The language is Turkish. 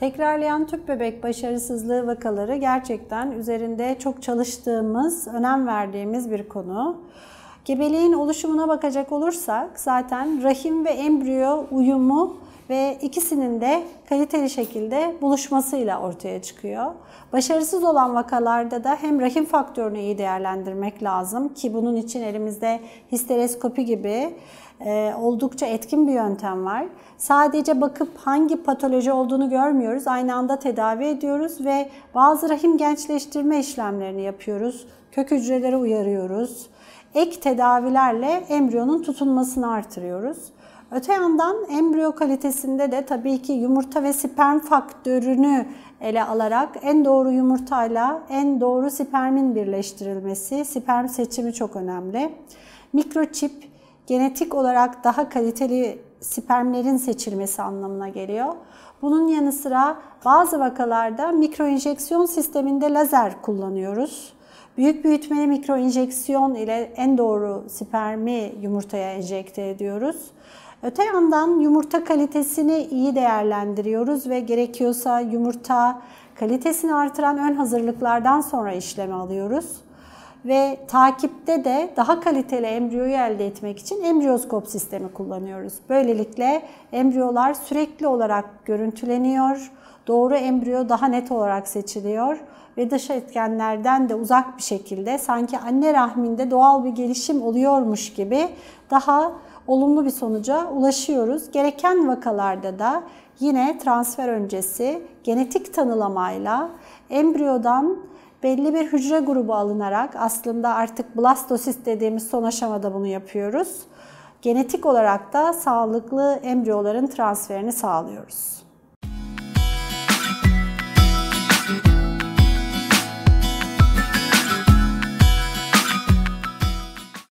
Tekrarlayan tüp bebek başarısızlığı vakaları gerçekten üzerinde çok çalıştığımız, önem verdiğimiz bir konu. Gebeliğin oluşumuna bakacak olursak zaten rahim ve embriyo uyumu ve ikisinin de kaliteli şekilde buluşmasıyla ortaya çıkıyor. Başarısız olan vakalarda da hem rahim faktörünü iyi değerlendirmek lazım ki bunun için elimizde histereskopi gibi e, oldukça etkin bir yöntem var. Sadece bakıp hangi patoloji olduğunu görmüyoruz. Aynı anda tedavi ediyoruz ve bazı rahim gençleştirme işlemlerini yapıyoruz. Kök hücreleri uyarıyoruz. Ek tedavilerle embriyonun tutunmasını artırıyoruz. Öte yandan embriyo kalitesinde de tabii ki yumurta ve sperm faktörünü ele alarak en doğru yumurtayla en doğru spermin birleştirilmesi, sperm seçimi çok önemli. Mikroçip genetik olarak daha kaliteli spermlerin seçilmesi anlamına geliyor. Bunun yanı sıra bazı vakalarda mikroenjeksiyon sisteminde lazer kullanıyoruz. Büyük büyütmeli mikroenjeksiyon ile en doğru spermi yumurtaya enjekte ediyoruz. Öte yandan yumurta kalitesini iyi değerlendiriyoruz ve gerekiyorsa yumurta kalitesini artıran ön hazırlıklardan sonra işleme alıyoruz ve takipte de daha kaliteli embriyoyu elde etmek için embriyoskop sistemi kullanıyoruz. Böylelikle embriyolar sürekli olarak görüntüleniyor, doğru embriyo daha net olarak seçiliyor ve dış etkenlerden de uzak bir şekilde sanki anne rahminde doğal bir gelişim oluyormuş gibi daha olumlu bir sonuca ulaşıyoruz. Gereken vakalarda da yine transfer öncesi genetik tanılamayla embriyodan belli bir hücre grubu alınarak aslında artık blastosit dediğimiz son aşamada bunu yapıyoruz. Genetik olarak da sağlıklı embriyoların transferini sağlıyoruz.